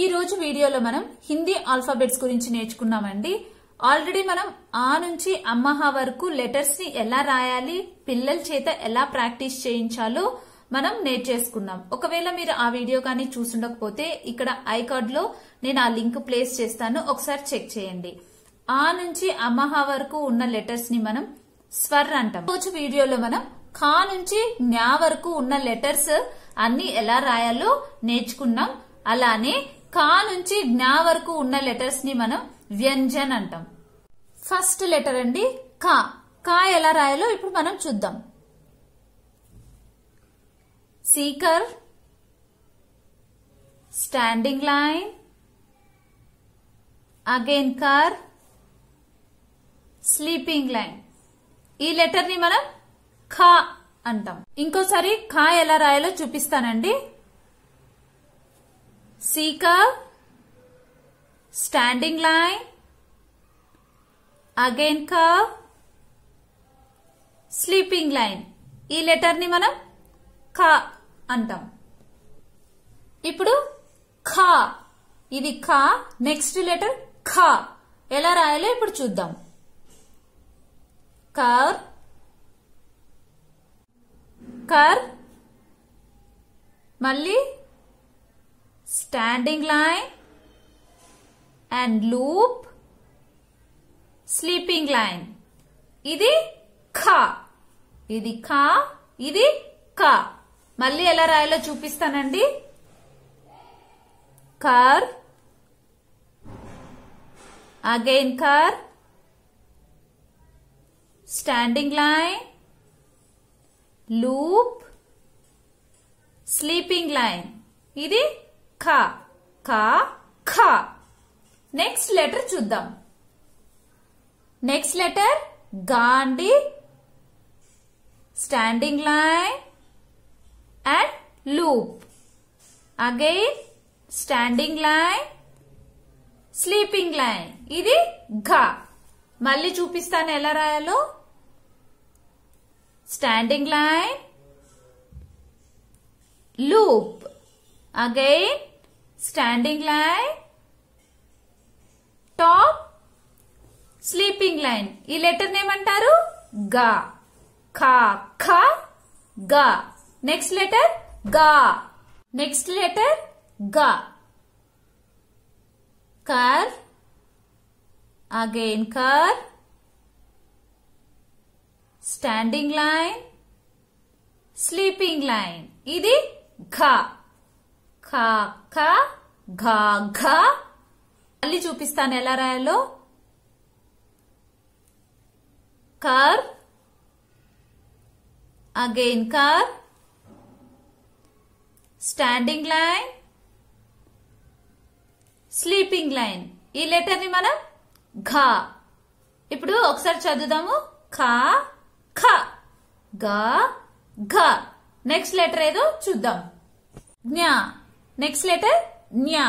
ఈ రోజు వీడియోలో మనం హిందీ ఆల్ఫాబెట్స్ గురించి నేర్చుకున్నామండి ఆల్రెడీ మనం ఆ నుంచి అమ్మహ వరకు లెటర్స్ ని ఎలా రాయాలి పిల్లల చేత ఎలా ప్రాక్టీస్ చేయించాలో మనం నేర్చేసుకున్నాం ఒకవేళ మీరు ఆ వీడియో కానీ చూసుండకపోతే ఇక్కడ ఐకార్డ్ లో నేను ఆ లింక్ ప్లేస్ చేస్తాను ఒకసారి చెక్ చేయండి ఆ నుంచి అమ్మహ వరకు ఉన్న లెటర్స్ ని మనం స్వర్ అంటాం రోజు వీడియోలో మనం ఖా నుంచి న్యా వరకు ఉన్న లెటర్స్ అన్ని ఎలా రాయాలో నేర్చుకున్నాం అలానే కా నుంచి జ్ఞా వరకు ఉన్న లెటర్స్ ని మనం వ్యంజన్ అంటాం ఫస్ట్ లెటర్ అండి కా కా ఎలా రాయాలో ఇప్పుడు మనం చూద్దాం C curve standing line again curve sleeping line ఈ లెటర్ ని మనం ఖా అంటాం ఇంకోసారి ఖా ఎలా రాయాలో చూపిస్తానండి C curve, standing line, again curve, sleeping line ఈ లెటర్ని మనం ఖ అంటాం ఇప్పుడు ఖ ఇది ఖ నెక్స్ట్ లెటర్ ఖ ఎలా రాయాలో ఇప్పుడు చూద్దాం కర్ కర్ మళ్ళీ standing line and loop sleeping line ఇది ఖ ఇది ఖ ఇది క మళ్ళీ ఎలా రాయాలో చూపిస్తానండి curve again curve standing line loop sleeping line ఇది ఖ ఖ ఖ నెక్స్ట్ లెటర్ చూద్దాం నెక్స్ట్ లెటర్ గాండి standing line and loop again standing line sleeping line ఇది ఘ మళ్ళీ చూపిస్తాను ఎలా రాయాలో standing line loop again standing line top sleeping line ఈ లెటర్ ఏమంటారు గ ఖ ఖ గ నెక్స్ట్ లెటర్ గ నెక్స్ట్ లెటర్ గ curve again curve standing line sleeping line ఇది ఘ ఖ ఖ ఘ ఘ మళ్ళీ చూపిస్తాను ఎలా రాయాలో curve again curve standing line sleeping line ఈ లెటర్ ని మనం ఘ ఇప్పుడు ఒకసారి చదువుదాము ఖా ఖ గ ఘ నెక్స్ట్ లెటర్ ఏదో చూద్దాం జ్ఞా Next letter Nya.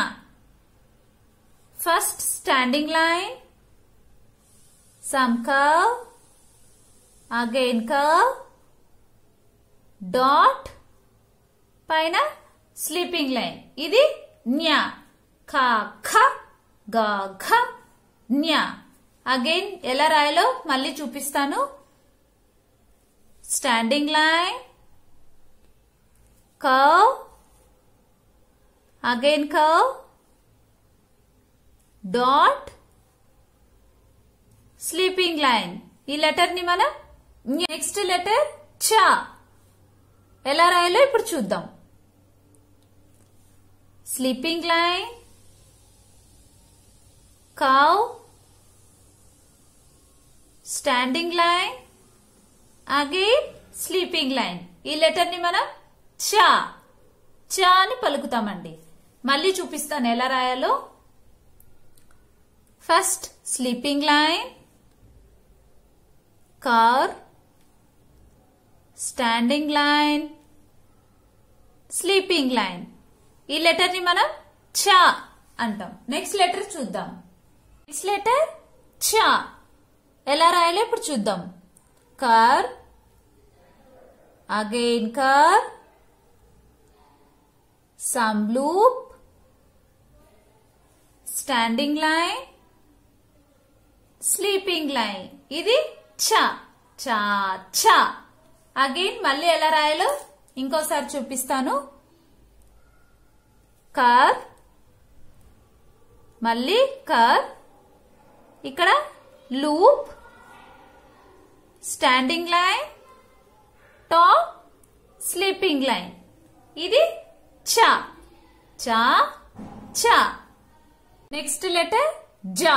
First standing line. Some curve. Again curve. Dot. పైన స్లీపింగ్ లైన్ ఇది న్యా ఖ ఖ గ ఘ న్యా అగైన్ ఎలా రాయాలో మళ్ళీ చూపిస్తాను standing line curve again curve dot sleeping line ఈ లెటర్ ని మనం నెక్స్ట్ లెటర్ చ ఎలా రాయాలో ఇప్పుడు చూద్దాం sleeping line curve standing line again sleeping line ఈ లెటర్ ని మనం చ చ అని పలుకుతామండి మళ్ళీ చూపిస్తాను ఎలా రాయాలో first sleeping line curve standing line sleeping line ఈ లెటర్ ని మనం చ అంటాం నెక్స్ట్ లెటర్ చూద్దాం నెక్స్ట్ లెటర్ చ ఎలా రాయాలో ఇప్పుడు చూద్దాం కార్ అగైన్ కార్ సమ్ బ్లూ స్టాండింగ్ లైన్ స్లీపింగ్ లైన్ ఇది చ చ అగైన్ మళ్ళీ ఎలా రాయాలో ఇంకోసారి చూపిస్తాను కర్ మళ్ళీ కర్ ఇక్కడ loop standing line top sleeping line ఇది చ చ చ నెక్స్ట్ లెటర్ జా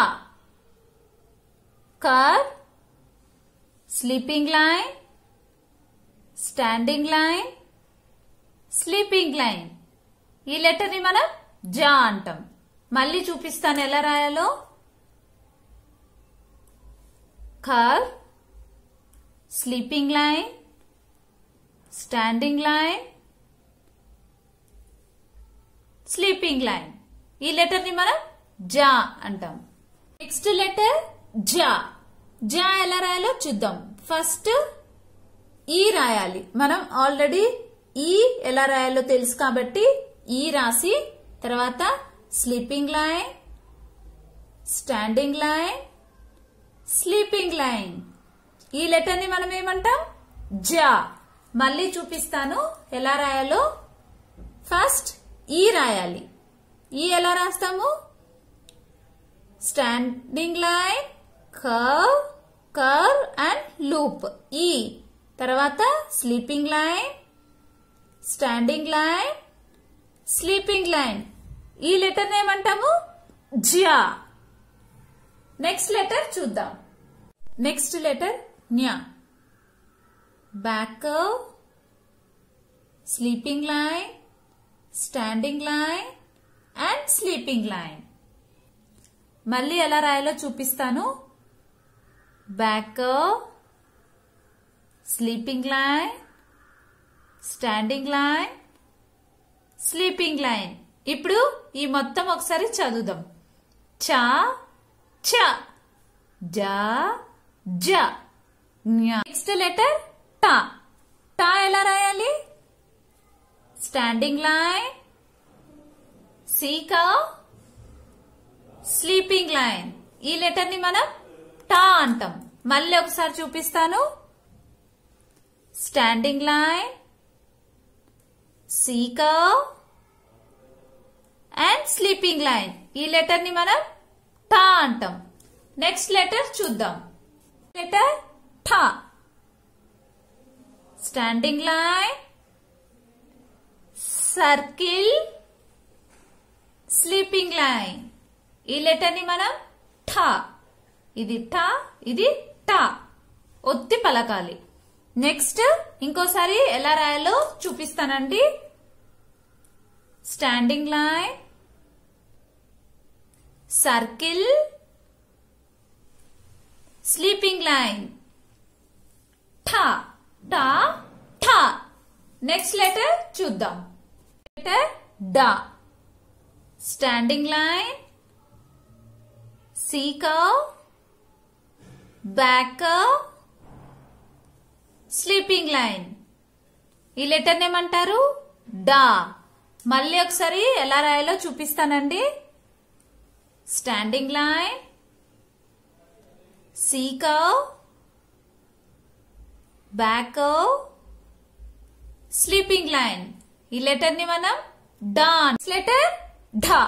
curve sleeping line standing line sleeping line ఈ లెటర్ని మనం జా అంటాం మళ్ళీ చూపిస్తాను ఎలా రాయాలో curve sleeping line standing line sleeping line ఈ లెటర్ని మనం జా అంటాం నెక్స్ట్ లెటర్ జా జా ఎలా రాయాలో చూద్దాం ఫస్ట్ ఈ రాయాలి మనం ఆల్రెడీ ఈ ఎలా రాయాలో తెలుసు కాబట్టి ఈ రాసి తర్వాత sleeping line standing line sleeping line ఈ లెటర్ని మనం ఏమంటాం జా మళ్ళీ చూపిస్తాను ఎలా రాయాలో ఫస్ట్ ఈ రాయాలి ఈ ఎలా రాస్తాము standing line curve curve and loop ఈ తర్వాత sleeping line standing line sleeping line ఈ లెటర్ ఏమంటాము జియా నెక్స్ట్ లెటర్ చూద్దాం నెక్స్ట్ లెటర్ న్యా back sleeping line standing line and sleeping line మళ్ళీ ఎలా రాయాలో చూపిస్తాను back sleeping line standing line sleeping line ఇప్పుడు ఈ మొత్తం ఒకసారి చదువుదాం చ చ జ జ నెక్స్ట్ లెటర్ ట ట ఎలా రాయాలి standing line C curve sleeping line ఈ లెటర్ ని మనం టా అంటాం మళ్ళీ ఒకసారి చూపిస్తాను standing line C curve and sleeping line ఈ లెటర్ ని మనం టా అంటాం నెక్స్ట్ లెటర్ చూద్దాం లెటర్ టా standing line circle sleeping line ఈ లెటర్ని మనం ఠ ఇది ఠ ఇది ట ఒత్తి పలకాలి నెక్స్ట్ ఇంకోసారి ఎలా రాయాలో చూపిస్తానండి standing line circle sleeping line ఠ డా ఠ నెక్స్ట్ లెటర్ చూద్దాం లెటర్ డ స్టాండింగ్ లైన్ సీకా బ్యాక్ స్లీపింగ్ లైన్ ఈ లెటర్ని ఏమంటారు డా మళ్ళీ ఒకసారి ఎలా రాయాలో చూపిస్తానండి స్టాండింగ్ లైన్ సీకో బ్యాకో స్లీపింగ్ లైన్ ఈ లెటర్ ని మనం డా లెటర్ ఢా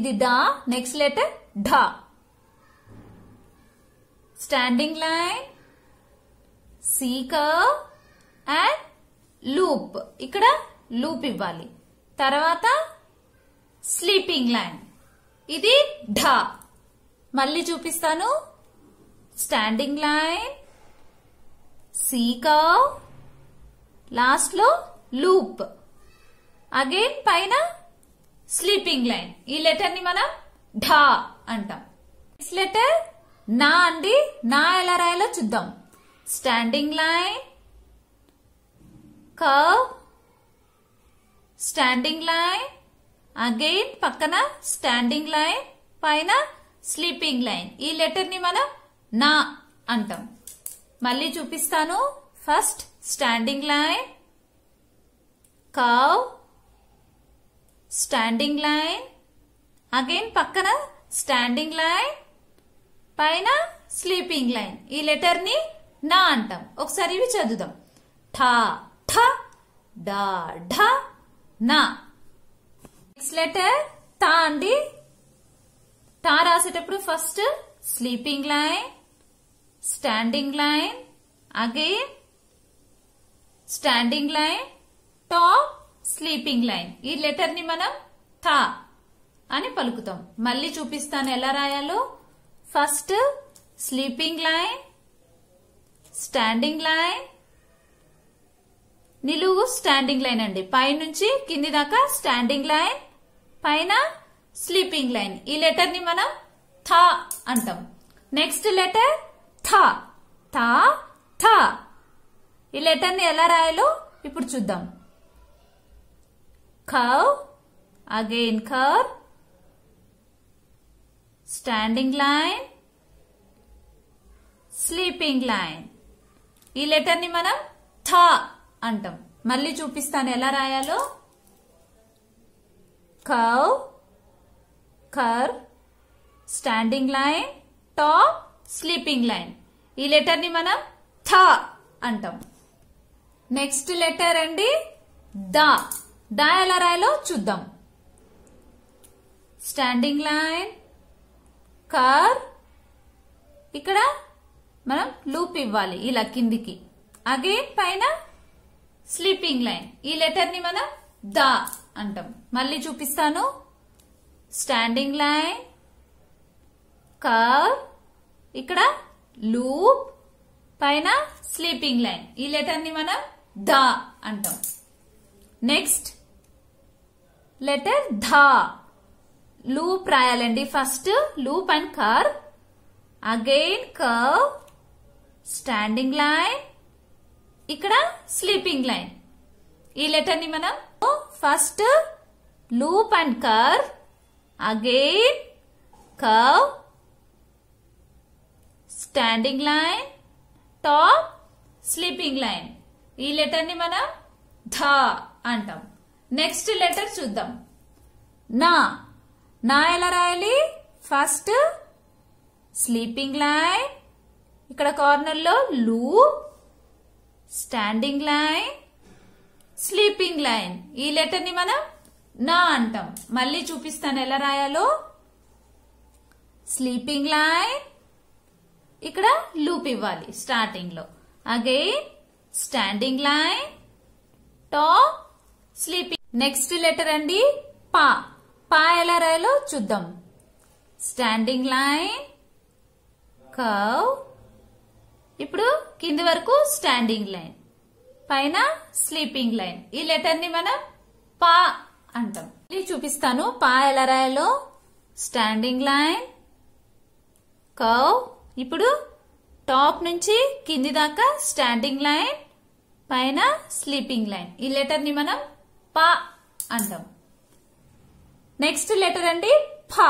ఇది డా నెక్స్ట్ లెటర్ ఢా standing line C curve and loop ఇక్కడ లూప్ ఇవ్వాలి తర్వాత స్లీపింగ్ లైన్ ఇది ఢ మళ్ళీ చూపిస్తాను స్టాండింగ్ లైన్ సీ కర్వ్ లాస్ట్లో లూప్ అగైన్ పైన స్లీపింగ్ లైన్ ఈ లెటర్ని మనం ఢ అంటాం లెటర్ నా అండి నా ఎలా రాయాలో చూద్దాం standing line curve standing line again పక్కన స్టాండింగ్ లైన్ పైన స్లీపింగ్ లైన్ ఈ లెటర్ ని మనం నా అంటాం మళ్ళీ చూపిస్తాను first standing line curve standing line again పక్కన స్టాండింగ్ లైన్ పైన స్లీపింగ్ లైన్ ఈ లెటర్ ని నా అంటాం ఒకసారి ఇవి చదువుదాం ఠా ఠ ఢ నా నెక్స్ట్ లెటర్ తా అండి తా రాసేటప్పుడు first sleeping line standing line again standing line top sleeping line ఈ లెటర్ ని మనం థా అని పలుకుతాం మళ్ళీ చూపిస్తాను ఎలా రాయాలో first sleeping line standing line నిలువు స్టాండింగ్ లైన్ అండి పైనుంచి కింది దాకా స్టాండింగ్ లైన్ పైన స్లీపింగ్ లైన్ ఈ లెటర్ ని మనం థ అంటాం నెక్స్ట్ లెటర్ థ థ థ ఈ లెటర్ ని ఎలా రాయాలో ఇప్పుడు చూద్దాం curve again curve standing line sleeping line ఈ లెటర్ ని మనం థ అంటాం మళ్ళీ చూపిస్తాను ఎలా రాయాలో curve curve standing line top sleeping line ఈ లెటర్ ని మనం థ అంటాం నెక్స్ట్ లెటర్ అండి ద ద ఎలా రాయాలో చూద్దాం స్టాండింగ్ లైన్ కర్ ఇక్కడ మనం లూప్ ఇవ్వాలి ఇలా కిందికి అగైన్ పైన స్లీపింగ్ లైన్ ఈ లెటర్ ని మనం ద అంటాం మళ్ళీ చూపిస్తాను స్టాండింగ్ లైన్ కార్ ఇక్కడ లూప్ పైన స్లీపింగ్ లైన్ ఈ లెటర్ ని మనం ద అంటాం నెక్స్ట్ లెటర్ ధ లూప్ రాయాలండి first loop and curve again curve standing line ఇక్కడ స్లీపింగ్ లైన్ ఈ లెటర్ ని మనం first loop and curve again curve standing line top sleeping line ఈ లెటర్ ని మనం ధ అంటాం నెక్స్ట్ లెటర్ చూద్దాం నా నా ఎలా రాయాలి ఫస్ట్ స్లీపింగ్ లైన్ ఇక్కడ కార్నర్లో లూ స్టాండింగ్ లైన్ స్లీపింగ్ లైన్ ఈ లెటర్ని మనం నా అంటాం మళ్ళీ చూపిస్తాను ఎలా రాయాలో స్లీపింగ్ లైన్ ఇక్కడ లూప్ ఇవ్వాలి స్టార్టింగ్లో again standing line top sleeping next letter అండి పా పాయల రైలో చూద్దాం స్టాండింగ్ లైన్ కవ్ ఇప్పుడు కింది వరకు స్టాండింగ్ లైన్ పైన స్లీపింగ్ లైన్ ఈ లెటర్ ని మనం పా అంటాం ఇది చూపిస్తాను పా ఎలా స్టాండింగ్ లైన్ కవ్ ఇప్పుడు టాప్ నుంచి కింది దాకా స్టాండింగ్ లైన్ పైన స్లీపింగ్ లైన్ ఈ లెటర్ ని మనం పా అంటాం నెక్స్ట్ లెటర్ అండి పా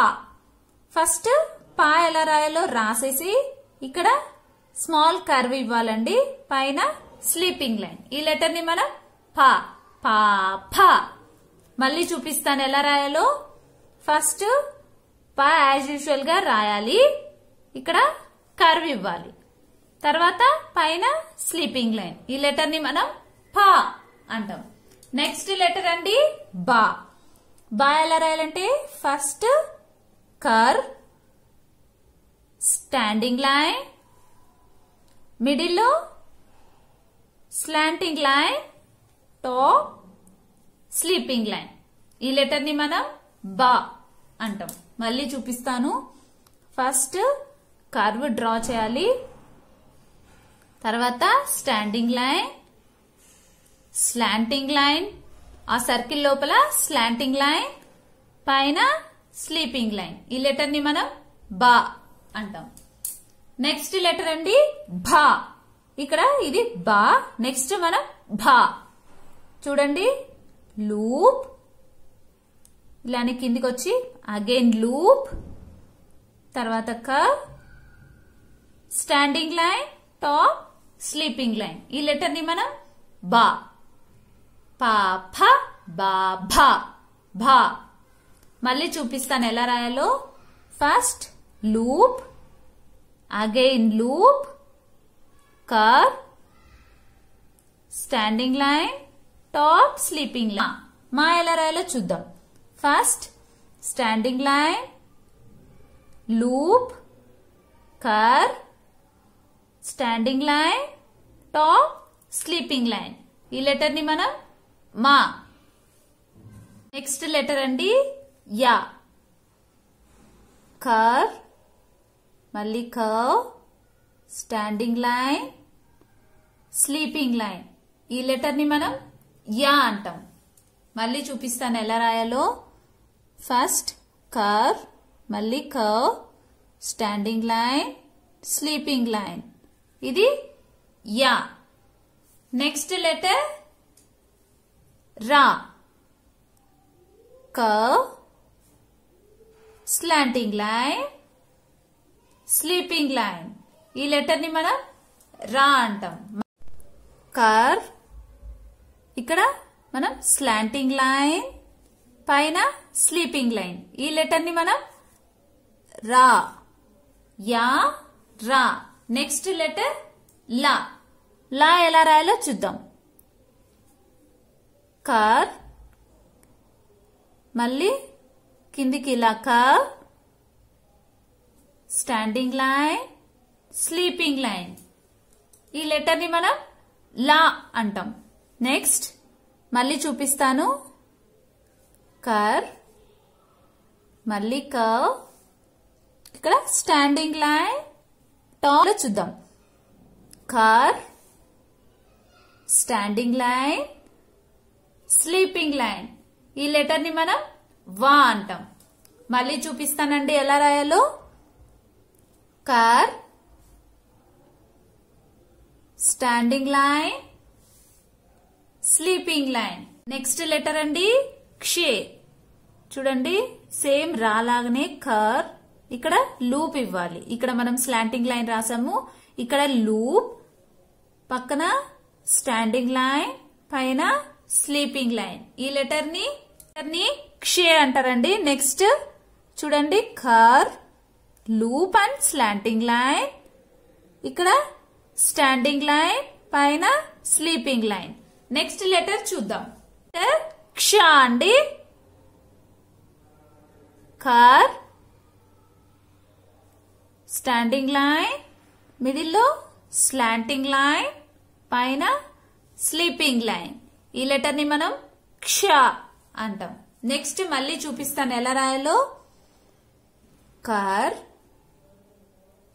ఫస్ట్ పా ఎలా రాయాలో రాసేసి ఇక్కడ స్మాల్ కర్వ్ ఇవ్వాలండి పైన స్లీపింగ్ లైన్ ఈ లెటర్ ని మనం పా పా పా మళ్ళీ చూపిస్తాను ఎలా రాయాలో ఫస్ట్ పా యాజ్ యూజువల్ గా రాయాలి ఇక్కడ కర్వ్ ఇవ్వాలి తర్వాత పైన స్లీపింగ్ లైన్ ఈ లెటర్ ని మనం పా అంటాం నెక్స్ట్ లెటర్ అండి బా బాయ్ ఎలా రాయాలంటే ఫస్ట్ కర్ స్టాండింగ్ లైన్ మిడిల్లో slanting line top sleeping line ఈ లెటర్ని మనం బా అంటాం మళ్ళీ చూపిస్తాను ఫస్ట్ కర్వ్ డ్రా చేయాలి తర్వాత స్టాండింగ్ లైన్ స్లాంటింగ్ లైన్ ఆ సర్కిల్ లోపల స్లాంటింగ్ లైన్ పైన స్లీపింగ్ లైన్ ఈ లెటర్ ని మనం బా అంటాం నెక్స్ట్ లెటర్ అండి భా ఇక్కడ ఇది బా నెక్స్ట్ మనం భా చూడండి లూప్ ఇలానే కిందికి వచ్చి అగైన్ లూప్ తర్వాత standing line top sleeping line ఈ లెటర్ని మనం బా పాప బాభ మళ్ళీ చూపిస్తాను ఎలా రాయాలో first loop again loop curve standing line top sleeping line మా ఎలా రాయాలో చూద్దాం first standing line loop curve standing line top sleeping line ఈ లెటర్ని మనం మా నెక్స్ట్ లెటర్ అండి యా కర్ మళ్ళీ curve standing line sleeping line ఈ లెటర్ని మనం యా అంటాం మళ్ళీ చూపిస్తాను ఎలా రాయాలో ఫస్ట్ కర్ మళ్ళీ curve standing line sleeping line ఇది యా నెక్స్ట్ లెటర్ రా curve slanting line sleeping line ఈ లెటర్ని మనం రా అంటాం కర్ ఇక్కడ మనం స్లాంటింగ్ లైన్ పైన స్లీపింగ్ లైన్ ఈ లెటర్ని మనం రా యా రా నెక్స్ట్ లెటర్ లా లా ఎలా రాయాలో చూద్దాం కార్ మళ్ళీ కిందికి ఇలా కర్ స్టాండింగ్ లైన్ స్లీపింగ్ లైన్ ఈ లెటర్ని మనం లా అంటాం నెక్స్ట్ మళ్ళీ చూపిస్తాను కర్ మళ్ళీ కర్వ్ ఇక్కడ స్టాండింగ్ లైన్ టాప్ చూద్దాం curve standing line sleeping line ఈ లెటర్ ని మనం వా అంటాం మళ్ళీ చూపిస్తానండి ఎలా రాయాలో curve standing line sleeping line next letter అండి క్షే చూడండి సేమ్ రాలాగనే కర్ ఇక్కడ లూప్ ఇవ్వాలి ఇక్కడ మనం స్లాంటింగ్ లైన్ రాసాము ఇక్కడ లూప్ పక్కన స్టాండింగ్ లైన్ పైన స్లీపింగ్ లైన్ ఈ లెటర్ ని క్షే అంటారండి నెక్స్ట్ చూడండి curve loop and slanting line ఇక్కడ స్టాండింగ్ లైన్ పైన స్లీపింగ్ లైన్ నెక్స్ట్ లెటర్ చూద్దాం క్ష అండి కార్ స్టాండింగ్ లైన్ మిడిల్లో స్లాంటింగ్ లైన్ పైన స్లీపింగ్ లైన్ ఈ లెటర్ని మనం క్ష అంటాం నెక్స్ట్ మళ్ళీ చూపిస్తాను ఎలా రాయాలో కర్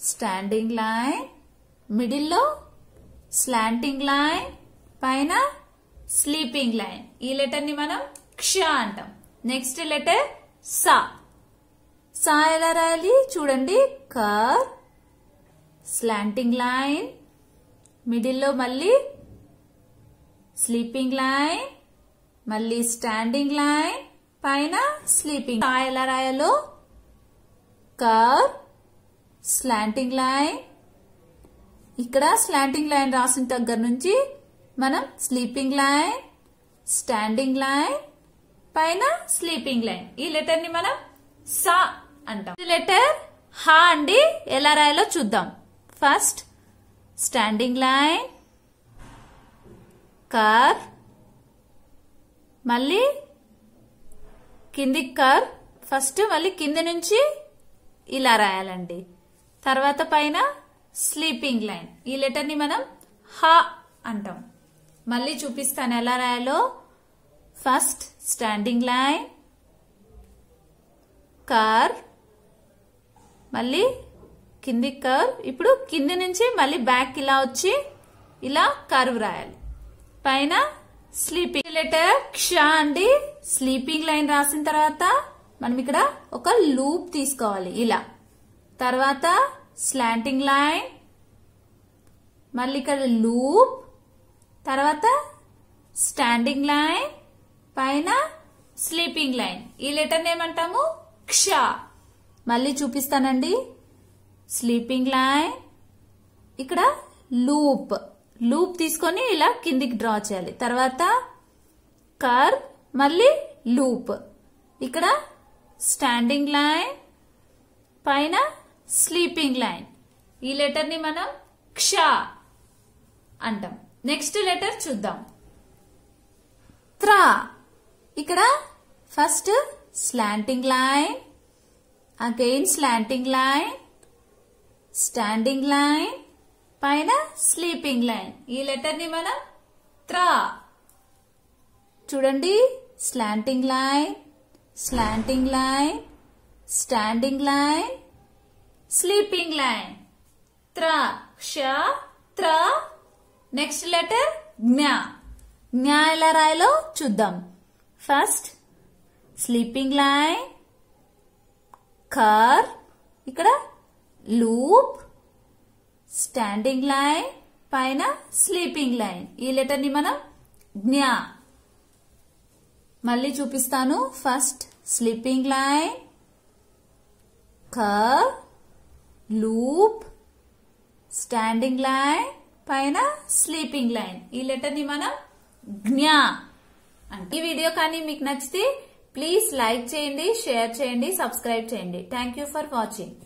స్టాండింగ్ లైన్ మిడిల్లో స్లాంటింగ్ లైన్ పైన స్లీపింగ్ లైన్ ఈ లెటర్ని మనం క్ష అంటాం నెక్స్ట్ లెటర్ సా సా ఎలా రాయాలి చూడండి కర్ స్లాంటింగ్ లైన్ మిడిల్లో మళ్ళీ స్లీపింగ్ లైన్ మళ్ళీ స్టాండింగ్ లైన్ పైన స్లీపింగ్ ఎలా రాయాలో కర్ స్లాంటింగ్ లైన్ ఇక్కడ స్లాంటింగ్ లైన్ రాసిన దగ్గర నుంచి మనం స్లీపింగ్ లైన్ స్టాండింగ్ లైన్ పైన స్లీపింగ్ లైన్ ఈ లెటర్ ని మనం సా అంటాం లెటర్ హా అండి ఎలా రాయాలో చూద్దాం ఫస్ట్ స్టాండింగ్ లైన్ కర్ మళ్ళీ కింది కర్ ఫస్ట్ మళ్ళీ కింది నుంచి ఇలా రాయాలండి తర్వాత పైన స్లీపింగ్ లైన్ ఈ లెటర్ని మనం హ అంటాం మళ్ళీ చూపిస్తాను ఎలా రాయాలో ఫస్ట్ స్టాండింగ్ లైన్ కర్ మళ్ళీ కింది కర్వ్ ఇప్పుడు కింది నుంచి మళ్ళీ బ్యాక్ ఇలా వచ్చి ఇలా కర్వ్ రాయాలి పైన స్లీపింగ్ లెటర్ క్ష అండి స్లీపింగ్ లైన్ రాసిన తర్వాత మనం ఇక్కడ ఒక లూప్ తీసుకోవాలి ఇలా తర్వాత స్లాంటింగ్ లైన్ మళ్ళీ ఇక్కడ లూప్ తర్వాత స్టాండింగ్ లైన్ పైన స్లీపింగ్ లైన్ ఈ లెటర్ని ఏమంటాము క్ష మళ్ళీ చూపిస్తానండి స్లీపింగ్ లైన్ ఇక్కడ లూప్ లూప్ తీసుకొని ఇలా కిందికి డ్రా చేయాలి తర్వాత కర్ మళ్ళీ లూప్ ఇక్కడ స్టాండింగ్ లైన్ పైన స్లీపింగ్ లైన్ ఈ లెటర్ ని మనం క్ష అంటాం నెక్స్ట్ లెటర్ చూద్దాం త్రా ఇక్కడ first slanting line again slanting line standing line పైన స్లీపింగ్ లైన్ ఈ లెటర్ ని మనం త్రా చూడండి slanting line slanting line standing line sleeping line త్రా క్ష త్రా నెక్స్ట్ లెటర్ జ్ఞా జ్ఞా ఎలా రాయలో చూద్దాం ఫస్ట్ స్లీపింగ్ లైన్ కార్ ఇక్కడ లూప్ స్టాండింగ్ లైన్ పైన స్లీపింగ్ లైన్ ఈ లెటర్ని మనం జ్ఞా మళ్ళీ చూపిస్తాను ఫస్ట్ స్లీపింగ్ లైన్ క లూప్ స్టాండింగ్ లైన్ పైన స్లీపింగ్ లైన్ ఈ లెటర్ని మనం జ్ఞా అంటే ఈ వీడియో కానీ మీకు నచ్చితే ప్లీజ్ లైక్ చేయండి షేర్ చేయండి సబ్స్క్రైబ్ చేయండి థ్యాంక్ ఫర్ వాచింగ్